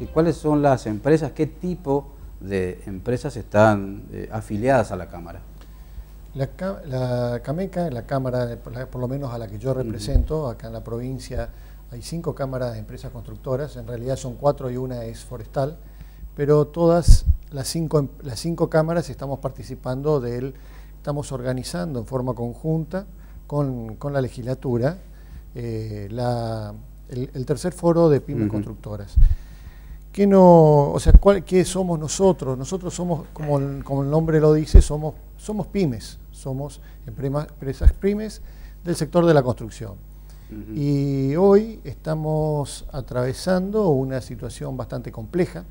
y cuáles son las empresas, qué tipo de empresas están eh, afiliadas a la Cámara. La, CAMECA, la Cámara, eh, por lo menos a la que yo represento, acá en la provincia hay cinco cámaras de empresas constructoras, en realidad son cuatro y una es forestal, pero todas las cinco, las cinco cámaras estamos participando del, estamos organizando en forma conjunta con, la legislatura eh, el, tercer foro de pymes constructoras. ¿Qué, no, sea, qué somos nosotros? Nosotros somos, como el, nombre lo dice, somos, somos pymes, somos empresas pymes del sector de la construcción. Y hoy estamos atravesando una situación bastante compleja.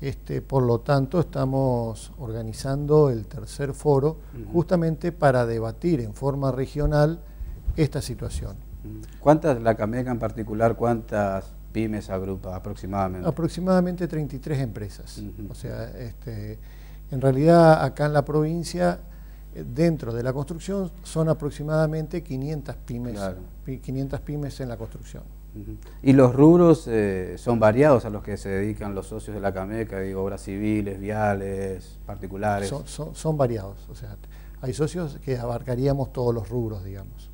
Este, por lo tanto, estamos organizando el tercer foro justamente para debatir en forma regional esta situación. ¿Cuántas, la CAMECA en particular, cuántas pymes agrupa aproximadamente? Aproximadamente 33 empresas. O sea, este, en realidad acá en la provincia, eh, dentro de la construcción, son aproximadamente 500 pymes, 500 pymes en la construcción. Y los rubros eh, son variados a los que se dedican los socios de la CAMECA, digo, obras civiles, viales, particulares. Son, variados, o sea, hay socios que abarcaríamos todos los rubros, digamos.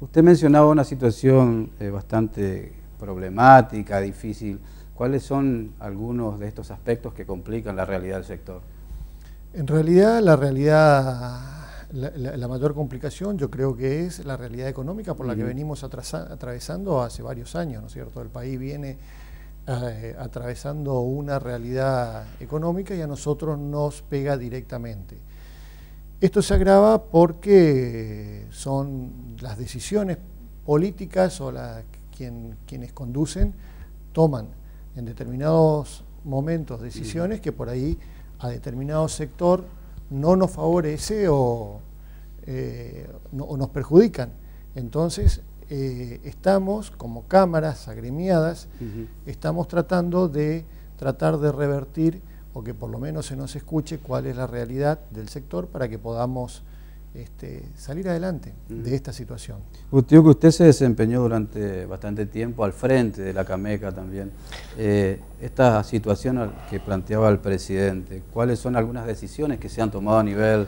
Usted mencionaba una situación eh, bastante problemática, difícil. ¿Cuáles son algunos de estos aspectos que complican la realidad del sector? En realidad, la realidad, la, mayor complicación yo creo que es la realidad económica por la que venimos atravesando hace varios años, ¿no es cierto? El país viene eh, atravesando una realidad económica y a nosotros nos pega directamente. Esto se agrava porque son las decisiones políticas o las quienes conducen toman en determinados momentos decisiones que por ahí a determinado sector no nos favorece o, eh, nos perjudican. Entonces, eh, estamos como cámaras agremiadas, estamos tratando de tratar de revertir o que por lo menos se nos escuche cuál es la realidad del sector para que podamos este, salir adelante de esta situación. Usted, que usted se desempeñó durante bastante tiempo al frente de la Cameca también. Eh, esta situación que planteaba el presidente, ¿cuáles son algunas decisiones que se han tomado a nivel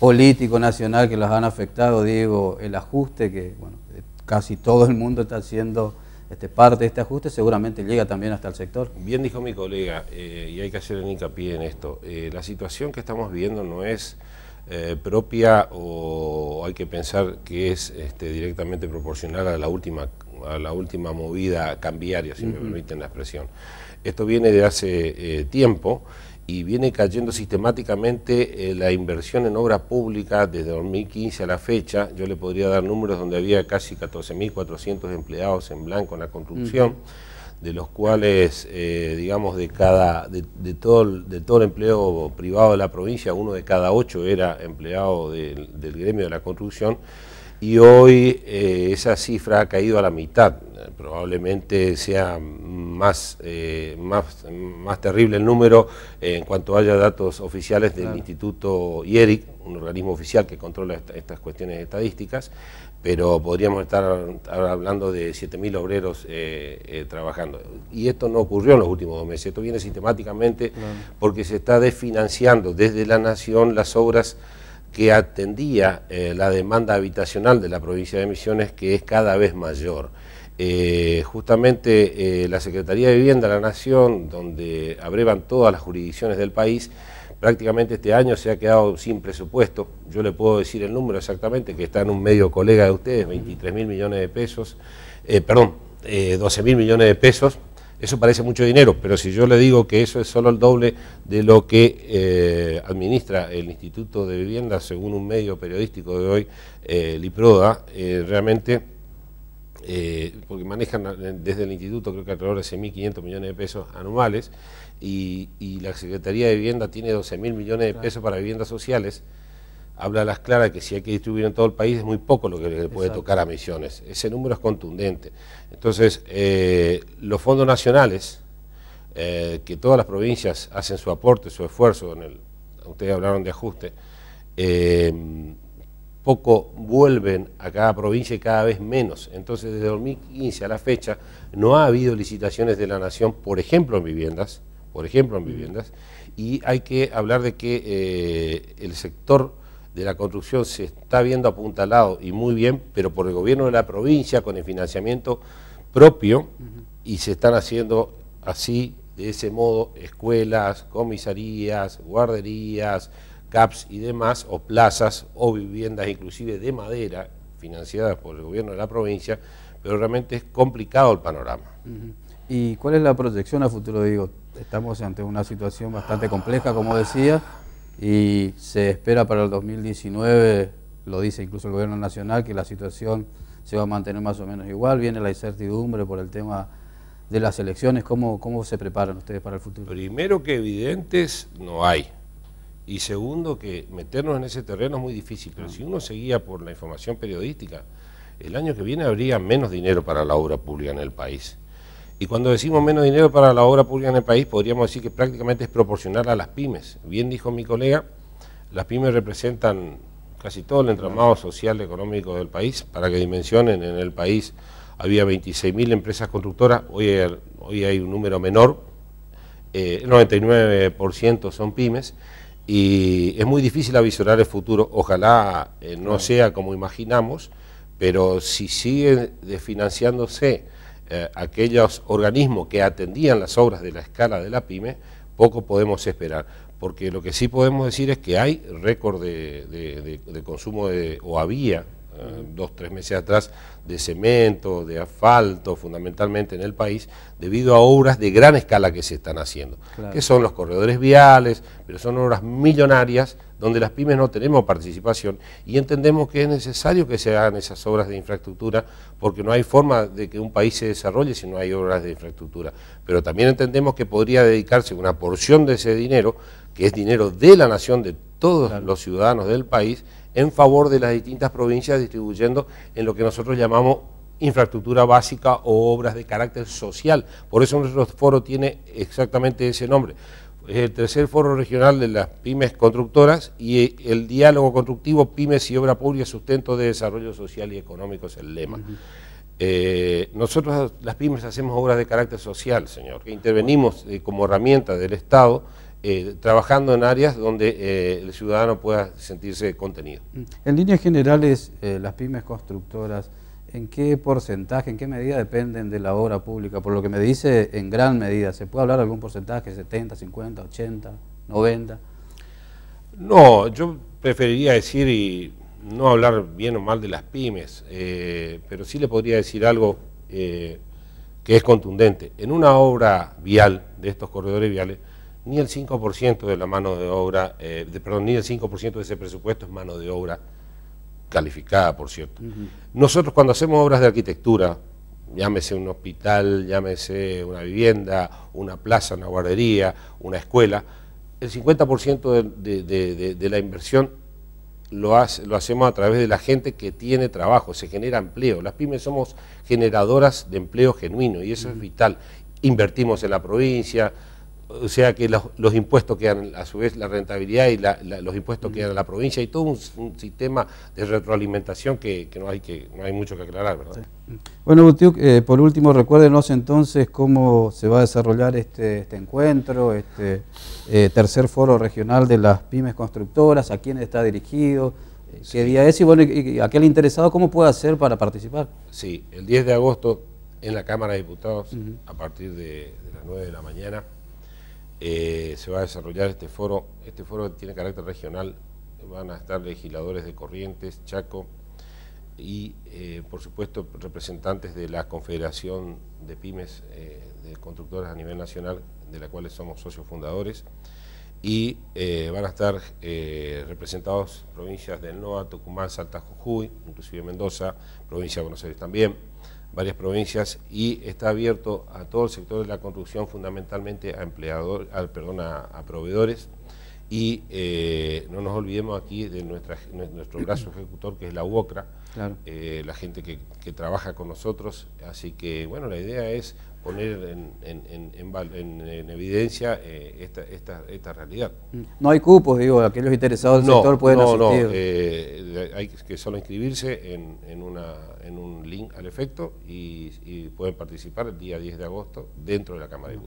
político nacional que las han afectado? Diego? el ajuste que bueno, eh, casi todo el mundo está haciendo. Este, parte de este ajuste seguramente llega también hasta el sector. Bien dijo mi colega, eh, y hay que hacer un hincapié en esto, la situación que estamos viendo no es eh, propia o hay que pensar que es este, directamente proporcional a la última a la última movida cambiaria, si me permiten la expresión. Esto viene de hace eh, tiempo y viene cayendo sistemáticamente eh, la inversión en obra pública desde 2015 a la fecha. Yo le podría dar números donde había casi 14.400 empleados en blanco en la construcción de los cuales, eh, digamos, de, cada, de, todo el, de empleo privado de la provincia, uno de cada ocho era empleado del gremio de la construcción, y hoy eh, esa cifra ha caído a la mitad. Probablemente sea más, eh, más, más terrible el número en cuanto haya datos oficiales del Instituto IERIC, un organismo oficial que controla estas cuestiones estadísticas, pero podríamos estar hablando de 7.000 obreros eh, eh, trabajando. Y esto no ocurrió en los últimos dos meses, esto viene sistemáticamente porque se está desfinanciando desde la Nación las obras que atendía eh, la demanda habitacional de la provincia de Misiones, que es cada vez mayor. justamente la Secretaría de Vivienda de la Nación, donde abrevan todas las jurisdicciones del país, prácticamente este año se ha quedado sin presupuesto. Yo le puedo decir el número exactamente, que está en un medio colega de ustedes, 23 mil millones de pesos, eh, perdón, 12 eh, mil millones de pesos. Eso parece mucho dinero, pero si yo le digo que eso es solo el doble de lo que eh, administra el Instituto de Vivienda, según un medio periodístico de hoy, Liproda, realmente eh, porque manejan eh, desde el instituto creo que alrededor de 6.500 millones de pesos anuales y, la Secretaría de Vivienda tiene 12.000 millones de pesos para viviendas sociales. Habla las claras que si hay que distribuir en todo el país es muy poco lo que le puede tocar a Misiones. Ese número es contundente. Entonces, eh, los fondos nacionales, que todas las provincias hacen su aporte, su esfuerzo, ustedes hablaron de ajuste, poco vuelven a cada provincia y cada vez menos. Entonces, desde 2015 a la fecha no ha habido licitaciones de la nación, por ejemplo, en viviendas, por ejemplo, en mm. viviendas, y hay que hablar de que eh, el sector de la construcción se está viendo apuntalado y muy bien, pero por el gobierno de la provincia con el financiamiento propio y se están haciendo así, de ese modo, escuelas, comisarías, guarderías, CAPS y demás, o plazas o viviendas inclusive de madera financiadas por el gobierno de la provincia, pero realmente es complicado el panorama. ¿Y cuál es la proyección a futuro? Digo, estamos ante una situación bastante compleja, como decía, y se espera para el 2019, lo dice incluso el gobierno nacional, que la situación se va a mantener más o menos igual, viene la incertidumbre por el tema de las elecciones, ¿cómo, cómo se preparan ustedes para el futuro? Primero que evidentes no hay. Y segundo, que meternos en ese terreno es muy difícil, pero si uno seguía por la información periodística, el año que viene habría menos dinero para la obra pública en el país. Y cuando decimos menos dinero para la obra pública en el país, podríamos decir que prácticamente es proporcional a las pymes. Bien dijo mi colega, las pymes representan casi todo el entramado social y económico del país. Para que dimensionen, en el país había 26.000 empresas constructoras, hoy hay, un número menor, eh, el 99% son pymes y es muy difícil visionar el futuro. Ojalá eh, no sea como imaginamos, pero si siguen desfinanciándose eh, aquellos organismos que atendían las obras de la escala de la PYME, poco podemos esperar. Porque lo que sí podemos decir es que hay récord de, consumo de, de consumo o había eh, dos, tres meses atrás, de cemento, de asfalto, fundamentalmente en el país, debido a obras de gran escala que se están haciendo, que son los corredores viales, pero son obras millonarias donde las pymes no tenemos participación y entendemos que es necesario que se hagan esas obras de infraestructura porque no hay forma de que un país se desarrolle si no hay obras de infraestructura. Pero también entendemos que podría dedicarse una porción de ese dinero, que es dinero de la nación, de todos los ciudadanos del país, en favor de las distintas provincias, distribuyendo en lo que nosotros llamamos infraestructura básica o obras de carácter social. Por eso nuestro foro tiene exactamente ese nombre. Es el tercer foro regional de las pymes constructoras y el diálogo constructivo pymes y obra pública, sustento de desarrollo social y económico es el lema. Eh, nosotros las pymes hacemos obras de carácter social, señor, que intervenimos eh, como herramienta del Estado eh, trabajando en áreas donde eh, el ciudadano pueda sentirse contenido. Mm. En líneas generales, eh, las pymes constructoras, ¿en qué porcentaje, en qué medida dependen de la obra pública? Por lo que me dice, en gran medida, ¿se puede hablar algún porcentaje, 70, 50, 80, 90? No, yo preferiría decir, y no hablar bien o mal de las pymes, pero sí le podría decir algo que es contundente. En una obra vial de estos corredores viales, ni el 5% de la mano de obra, eh, de, perdón, ni el 5% de ese presupuesto es mano de obra calificada, por cierto. Nosotros cuando hacemos obras de arquitectura, llámese un hospital, llámese una vivienda, una plaza, una guardería, una escuela, el 50% de, la inversión lo, hace, lo hacemos a través de la gente que tiene trabajo, se genera empleo. Las pymes somos generadoras de empleo genuino y eso es vital. Invertimos en la provincia, o sea que los, impuestos quedan, a su vez la rentabilidad y los impuestos quedan a la provincia y todo un, sistema de retroalimentación que, no hay que no hay mucho que aclarar, ¿verdad? Bueno, eh, por último, recuérdenos entonces cómo se va a desarrollar este, este encuentro, este eh, tercer foro regional de las pymes constructoras, a quién está dirigido, eh, qué día es y, bueno, y, aquel interesado, ¿cómo puede hacer para participar? Sí, el 10 de agosto en la Cámara de Diputados, a partir de, de las 9 de la mañana eh, se va a desarrollar este foro, este foro tiene carácter regional, van a estar legisladores de Corrientes, Chaco y eh, por supuesto representantes de la Confederación de Pymes eh, de Constructores a nivel nacional, de la cual somos socios fundadores, y van a estar representados provincias de NOA, Tucumán, Salta, Jujuy, inclusive Mendoza, provincia de Buenos Aires también, varias provincias y está abierto a todo el sector de la construcción, fundamentalmente a, empleador, perdón, a, proveedores. Y eh, no nos olvidemos aquí de nuestro brazo ejecutor, que es la UOCRA, eh, la gente que, trabaja con nosotros. Así que, bueno, la idea es poner en, evidencia eh, esta, realidad. Mm. No hay cupos, digo, aquellos interesados del sector pueden no, asistir. No, eh, hay que solo inscribirse en, un link al efecto y, pueden participar el día 10 de agosto dentro de la Cámara de